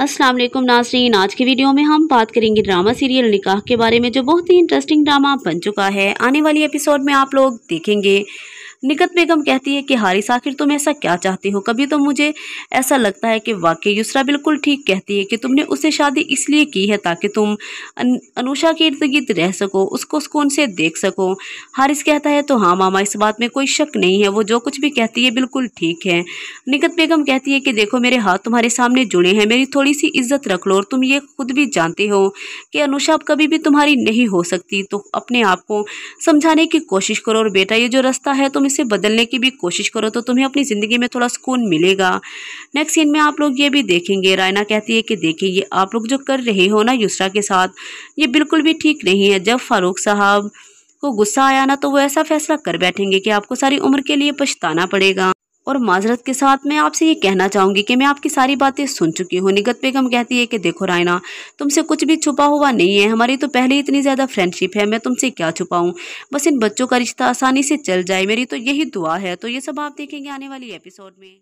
अस्सलाम वालेकुम नाजरीन आज की वीडियो में हम बात करेंगे ड्रामा सीरियल निकाह के बारे में जो बहुत ही इंटरेस्टिंग ड्रामा बन चुका है आने वाली एपिसोड में आप लोग देखेंगे निकत बेगम कहती है कि हारिस आखिर तुम ऐसा क्या चाहती हो कभी तो मुझे ऐसा लगता है कि वाकई यूसरा बिल्कुल ठीक कहती है कि तुमने उससे शादी इसलिए की है ताकि तुम अनुषा के इर्द गिर्द रह सको उसको सुकून से देख सको हारिस कहता है तो हाँ मामा इस बात में कोई शक नहीं है वो जो कुछ भी कहती है बिल्कुल ठीक है निकत बेगम कहती है कि देखो मेरे हाथ तुम्हारे सामने जुड़े हैं मेरी थोड़ी सी इज्जत रख लो और तुम ये खुद भी जानते हो कि अनुषा अब कभी भी तुम्हारी नहीं हो सकती तो अपने आप को समझाने की कोशिश करो और बेटा ये जो रास्ता है तुम से बदलने की भी कोशिश करो तो तुम्हें अपनी ज़िंदगी में थोड़ा सुकून मिलेगा नेक्स्ट सीन में आप लोग ये भी देखेंगे रायना कहती है कि देखिए ये आप लोग जो कर रहे हो ना युसरा के साथ ये बिल्कुल भी ठीक नहीं है जब फारूक साहब को गुस्सा आया ना तो वो ऐसा फैसला कर बैठेंगे कि आपको सारी उम्र के लिए पछताना पड़ेगा और माजरत के साथ मैं आपसे ये कहना चाहूँगी कि मैं आपकी सारी बातें सुन चुकी हूँ निगत बेगम कहती है कि देखो रायना तुमसे कुछ भी छुपा हुआ नहीं है हमारी तो पहले ही इतनी ज़्यादा फ्रेंडशिप है मैं तुमसे क्या छुपाऊँ बस इन बच्चों का रिश्ता आसानी से चल जाए मेरी तो यही दुआ है तो ये सब आप देखेंगे आने वाली एपिसोड में